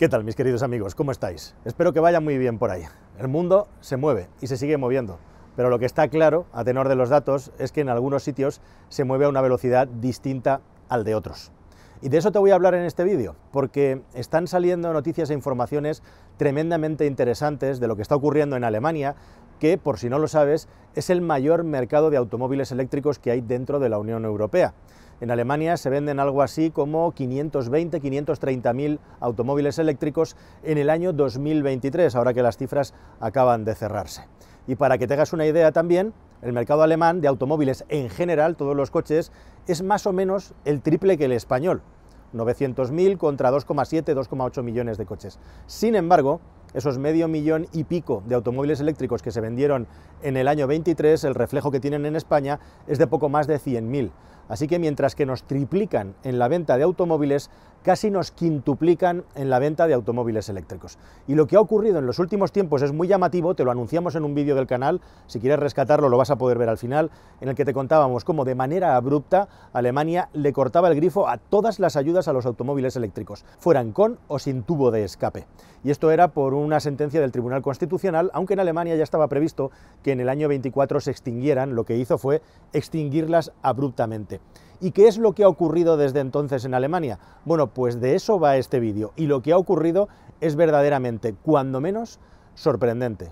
¿Qué tal mis queridos amigos? ¿Cómo estáis? Espero que vaya muy bien por ahí. El mundo se mueve y se sigue moviendo, pero lo que está claro, a tenor de los datos, es que en algunos sitios se mueve a una velocidad distinta al de otros. Y de eso te voy a hablar en este vídeo, porque están saliendo noticias e informaciones tremendamente interesantes de lo que está ocurriendo en Alemania, que, por si no lo sabes, es el mayor mercado de automóviles eléctricos que hay dentro de la Unión Europea. En Alemania se venden algo así como 520, 530000 automóviles eléctricos en el año 2023, ahora que las cifras acaban de cerrarse. Y para que te hagas una idea también, el mercado alemán de automóviles en general, todos los coches, es más o menos el triple que el español. 900.000 contra 2,7, 2,8 millones de coches. Sin embargo, esos medio millón y pico de automóviles eléctricos que se vendieron en el año 23, el reflejo que tienen en España es de poco más de 100.000. Así que mientras que nos triplican en la venta de automóviles, casi nos quintuplican en la venta de automóviles eléctricos. Y lo que ha ocurrido en los últimos tiempos es muy llamativo, te lo anunciamos en un vídeo del canal, si quieres rescatarlo lo vas a poder ver al final, en el que te contábamos cómo de manera abrupta Alemania le cortaba el grifo a todas las ayudas a los automóviles eléctricos, fueran con o sin tubo de escape. Y esto era por una sentencia del Tribunal Constitucional, aunque en Alemania ya estaba previsto que en el año 24 se extinguieran, lo que hizo fue extinguirlas abruptamente. ¿Y qué es lo que ha ocurrido desde entonces en Alemania? Bueno, pues de eso va este vídeo y lo que ha ocurrido es verdaderamente, cuando menos, sorprendente.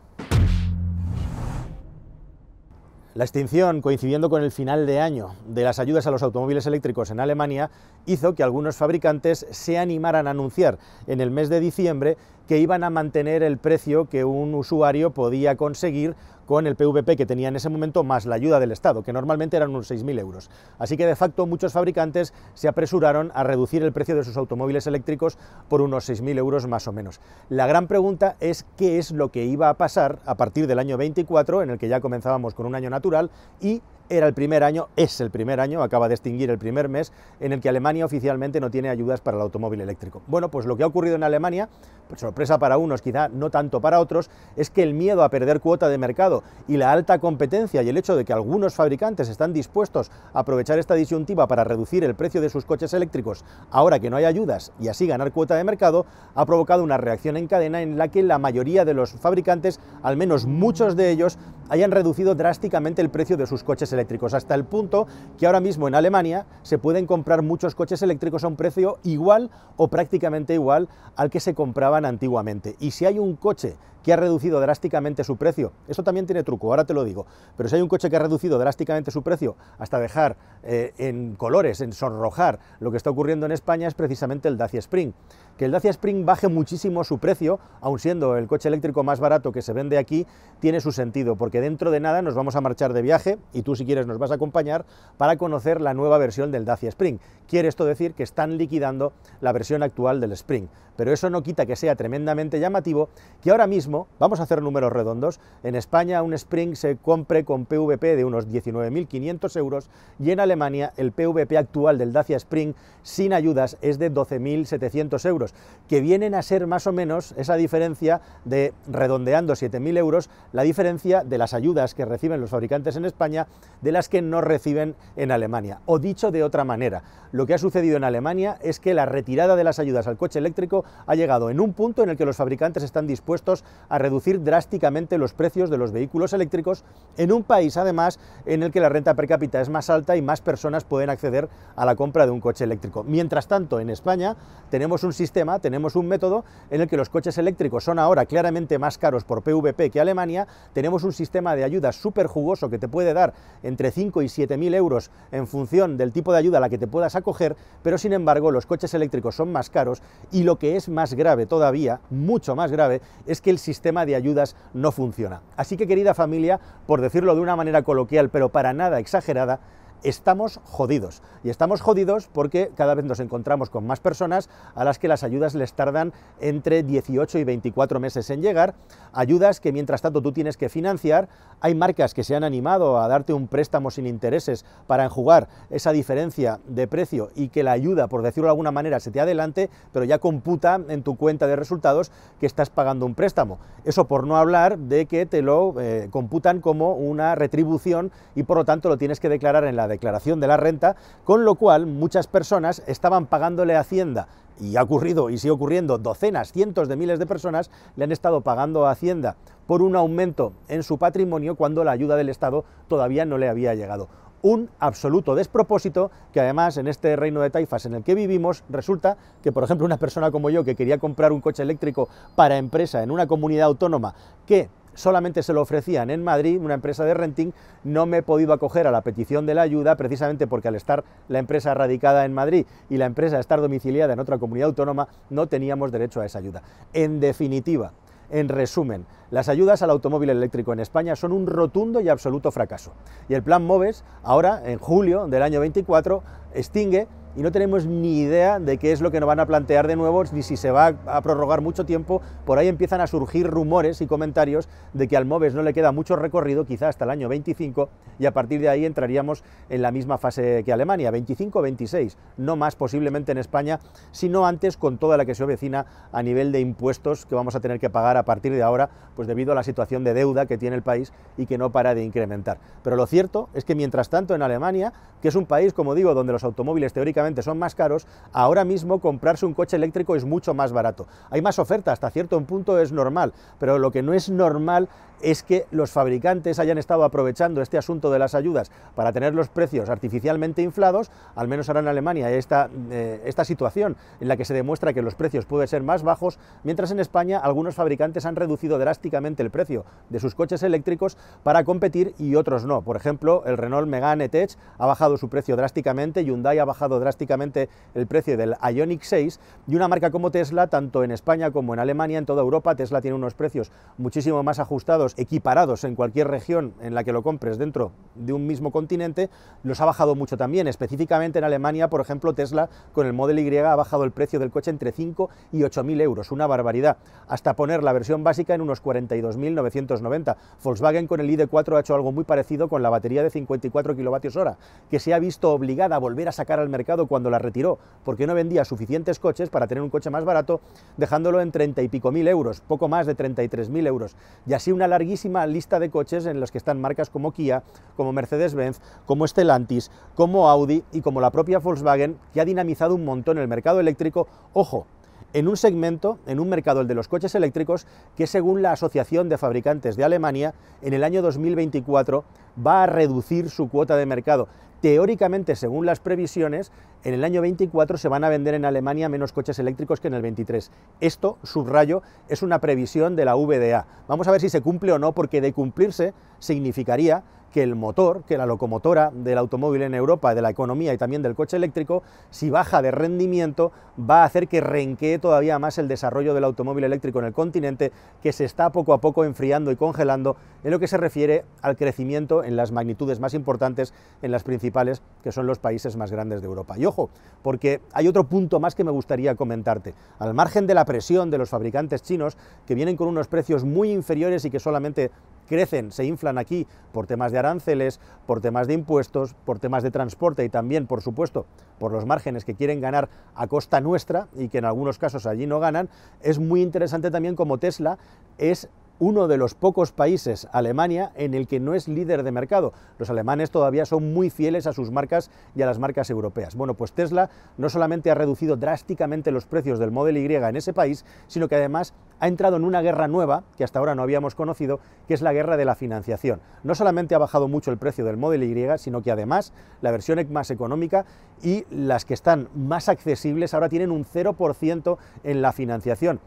La extinción, coincidiendo con el final de año de las ayudas a los automóviles eléctricos en Alemania, hizo que algunos fabricantes se animaran a anunciar en el mes de diciembre que iban a mantener el precio que un usuario podía conseguir con el PVP que tenía en ese momento más la ayuda del Estado, que normalmente eran unos 6.000 euros. Así que de facto muchos fabricantes se apresuraron a reducir el precio de sus automóviles eléctricos por unos 6.000 euros más o menos. La gran pregunta es qué es lo que iba a pasar a partir del año 24, en el que ya comenzábamos con un año natural, y era el primer año, es el primer año, acaba de extinguir el primer mes, en el que Alemania oficialmente no tiene ayudas para el automóvil eléctrico. Bueno, pues lo que ha ocurrido en Alemania, pues para unos, quizá no tanto para otros, es que el miedo a perder cuota de mercado y la alta competencia y el hecho de que algunos fabricantes están dispuestos a aprovechar esta disyuntiva para reducir el precio de sus coches eléctricos ahora que no hay ayudas y así ganar cuota de mercado, ha provocado una reacción en cadena en la que la mayoría de los fabricantes, al menos muchos de ellos, hayan reducido drásticamente el precio de sus coches eléctricos, hasta el punto que ahora mismo en Alemania se pueden comprar muchos coches eléctricos a un precio igual o prácticamente igual al que se compraban antiguamente antiguamente. Y si hay un coche que ha reducido drásticamente su precio, eso también tiene truco, ahora te lo digo, pero si hay un coche que ha reducido drásticamente su precio hasta dejar eh, en colores, en sonrojar lo que está ocurriendo en España es precisamente el Dacia Spring. Que el Dacia Spring baje muchísimo su precio, aun siendo el coche eléctrico más barato que se vende aquí, tiene su sentido, porque dentro de nada nos vamos a marchar de viaje, y tú si quieres nos vas a acompañar, para conocer la nueva versión del Dacia Spring. Quiere esto decir que están liquidando la versión actual del Spring, pero eso no quita que sea tremendo tremendamente llamativo, que ahora mismo, vamos a hacer números redondos, en España un Spring se compre con PVP de unos 19.500 euros y en Alemania el PVP actual del Dacia Spring sin ayudas es de 12.700 euros, que vienen a ser más o menos esa diferencia de, redondeando 7.000 euros, la diferencia de las ayudas que reciben los fabricantes en España de las que no reciben en Alemania. O dicho de otra manera, lo que ha sucedido en Alemania es que la retirada de las ayudas al coche eléctrico ha llegado en un punto en el que los fabricantes están dispuestos a reducir drásticamente los precios de los vehículos eléctricos en un país, además, en el que la renta per cápita es más alta y más personas pueden acceder a la compra de un coche eléctrico. Mientras tanto, en España tenemos un sistema, tenemos un método en el que los coches eléctricos son ahora claramente más caros por PVP que Alemania, tenemos un sistema de ayuda súper jugoso que te puede dar entre 5 y 7 mil euros en función del tipo de ayuda a la que te puedas acoger, pero sin embargo los coches eléctricos son más caros y lo que es más grave todavía mucho más grave es que el sistema de ayudas no funciona. Así que querida familia, por decirlo de una manera coloquial pero para nada exagerada, estamos jodidos. Y estamos jodidos porque cada vez nos encontramos con más personas a las que las ayudas les tardan entre 18 y 24 meses en llegar. Ayudas que mientras tanto tú tienes que financiar. Hay marcas que se han animado a darte un préstamo sin intereses para enjugar esa diferencia de precio y que la ayuda, por decirlo de alguna manera, se te adelante, pero ya computa en tu cuenta de resultados que estás pagando un préstamo. Eso por no hablar de que te lo eh, computan como una retribución y por lo tanto lo tienes que declarar en la declaración de la renta, con lo cual muchas personas estaban pagándole Hacienda y ha ocurrido y sigue ocurriendo, docenas, cientos de miles de personas le han estado pagando Hacienda por un aumento en su patrimonio cuando la ayuda del Estado todavía no le había llegado. Un absoluto despropósito que además en este reino de taifas en el que vivimos resulta que, por ejemplo, una persona como yo que quería comprar un coche eléctrico para empresa en una comunidad autónoma que solamente se lo ofrecían en Madrid, una empresa de renting, no me he podido acoger a la petición de la ayuda precisamente porque al estar la empresa radicada en Madrid y la empresa estar domiciliada en otra comunidad autónoma, no teníamos derecho a esa ayuda. En definitiva, en resumen, las ayudas al automóvil eléctrico en España son un rotundo y absoluto fracaso. Y el plan MOVES, ahora, en julio del año 24, extingue y no tenemos ni idea de qué es lo que nos van a plantear de nuevo, ni si se va a prorrogar mucho tiempo. Por ahí empiezan a surgir rumores y comentarios de que al MOVES no le queda mucho recorrido, quizá hasta el año 25, y a partir de ahí entraríamos en la misma fase que Alemania, 25-26, no más posiblemente en España, sino antes con toda la que se avecina a nivel de impuestos que vamos a tener que pagar a partir de ahora, pues debido a la situación de deuda que tiene el país y que no para de incrementar. Pero lo cierto es que mientras tanto en Alemania, que es un país, como digo, donde los automóviles teóricamente son más caros, ahora mismo comprarse un coche eléctrico es mucho más barato. Hay más oferta, hasta cierto punto es normal, pero lo que no es normal es que los fabricantes hayan estado aprovechando este asunto de las ayudas para tener los precios artificialmente inflados, al menos ahora en Alemania hay esta, eh, esta situación en la que se demuestra que los precios pueden ser más bajos, mientras en España algunos fabricantes han reducido drásticamente el precio de sus coches eléctricos para competir y otros no. Por ejemplo, el Renault Megane Tech ha bajado su precio drásticamente, Hyundai ha bajado drásticamente prácticamente el precio del Ionic 6 y una marca como Tesla, tanto en España como en Alemania, en toda Europa, Tesla tiene unos precios muchísimo más ajustados, equiparados en cualquier región en la que lo compres dentro de un mismo continente, los ha bajado mucho también. Específicamente en Alemania, por ejemplo, Tesla con el Model Y ha bajado el precio del coche entre 5 y mil euros, una barbaridad, hasta poner la versión básica en unos 42.990. Volkswagen con el ID4 ha hecho algo muy parecido con la batería de 54 kWh, que se ha visto obligada a volver a sacar al mercado cuando la retiró, porque no vendía suficientes coches para tener un coche más barato, dejándolo en 30 y pico mil euros, poco más de 33 mil euros. Y así una larguísima lista de coches en los que están marcas como Kia, como Mercedes-Benz, como Stellantis, como Audi y como la propia Volkswagen, que ha dinamizado un montón el mercado eléctrico. Ojo, en un segmento, en un mercado, el de los coches eléctricos, que según la Asociación de Fabricantes de Alemania, en el año 2024 va a reducir su cuota de mercado teóricamente, según las previsiones, en el año 24 se van a vender en Alemania menos coches eléctricos que en el 23. Esto, subrayo, es una previsión de la VDA. Vamos a ver si se cumple o no, porque de cumplirse significaría que el motor, que la locomotora del automóvil en Europa, de la economía y también del coche eléctrico, si baja de rendimiento, va a hacer que renquee todavía más el desarrollo del automóvil eléctrico en el continente, que se está poco a poco enfriando y congelando en lo que se refiere al crecimiento en las magnitudes más importantes, en las principales, que son los países más grandes de Europa. Y ojo, porque hay otro punto más que me gustaría comentarte. Al margen de la presión de los fabricantes chinos, que vienen con unos precios muy inferiores y que solamente crecen, se inflan aquí por temas de aranceles, por temas de impuestos, por temas de transporte y también, por supuesto, por los márgenes que quieren ganar a costa nuestra y que en algunos casos allí no ganan, es muy interesante también como Tesla es uno de los pocos países, Alemania, en el que no es líder de mercado. Los alemanes todavía son muy fieles a sus marcas y a las marcas europeas. Bueno, pues Tesla no solamente ha reducido drásticamente los precios del Model Y en ese país, sino que además ha entrado en una guerra nueva que hasta ahora no habíamos conocido, que es la guerra de la financiación. No solamente ha bajado mucho el precio del Model Y, sino que además la versión más económica y las que están más accesibles ahora tienen un 0% en la financiación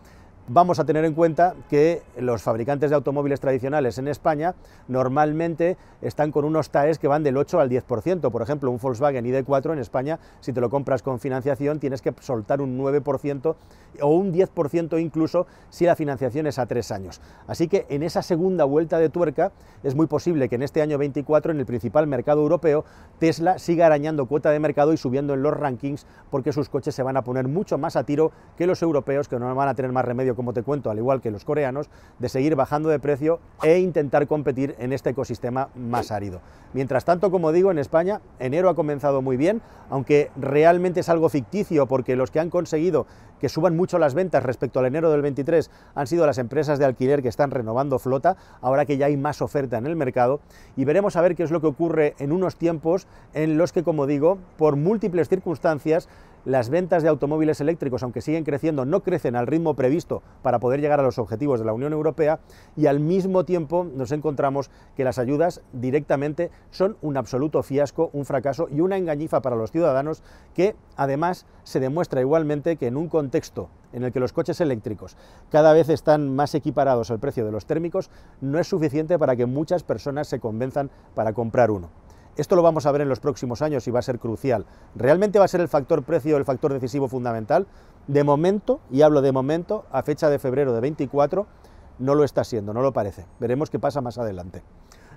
vamos a tener en cuenta que los fabricantes de automóviles tradicionales en España normalmente están con unos TAEs que van del 8 al 10%. Por ejemplo, un Volkswagen ID4 en España, si te lo compras con financiación, tienes que soltar un 9% o un 10% incluso si la financiación es a tres años. Así que en esa segunda vuelta de tuerca es muy posible que en este año 24, en el principal mercado europeo, Tesla siga arañando cuota de mercado y subiendo en los rankings porque sus coches se van a poner mucho más a tiro que los europeos que no van a tener más remedio como te cuento, al igual que los coreanos, de seguir bajando de precio e intentar competir en este ecosistema más árido. Mientras tanto, como digo, en España enero ha comenzado muy bien, aunque realmente es algo ficticio porque los que han conseguido que suban mucho las ventas respecto al enero del 23 han sido las empresas de alquiler que están renovando flota, ahora que ya hay más oferta en el mercado, y veremos a ver qué es lo que ocurre en unos tiempos en los que, como digo, por múltiples circunstancias, las ventas de automóviles eléctricos, aunque siguen creciendo, no crecen al ritmo previsto para poder llegar a los objetivos de la Unión Europea y al mismo tiempo nos encontramos que las ayudas directamente son un absoluto fiasco, un fracaso y una engañifa para los ciudadanos que además se demuestra igualmente que en un contexto en el que los coches eléctricos cada vez están más equiparados al precio de los térmicos, no es suficiente para que muchas personas se convenzan para comprar uno. Esto lo vamos a ver en los próximos años y va a ser crucial. ¿Realmente va a ser el factor precio el factor decisivo fundamental? De momento, y hablo de momento, a fecha de febrero de 24, no lo está siendo, no lo parece. Veremos qué pasa más adelante.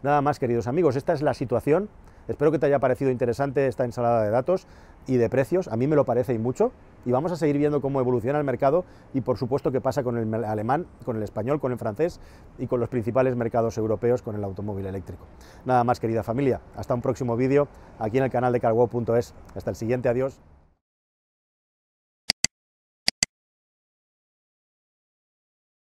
Nada más, queridos amigos, esta es la situación Espero que te haya parecido interesante esta ensalada de datos y de precios, a mí me lo parece y mucho, y vamos a seguir viendo cómo evoluciona el mercado y por supuesto qué pasa con el alemán, con el español, con el francés y con los principales mercados europeos con el automóvil eléctrico. Nada más querida familia, hasta un próximo vídeo aquí en el canal de carwow.es. Hasta el siguiente, adiós.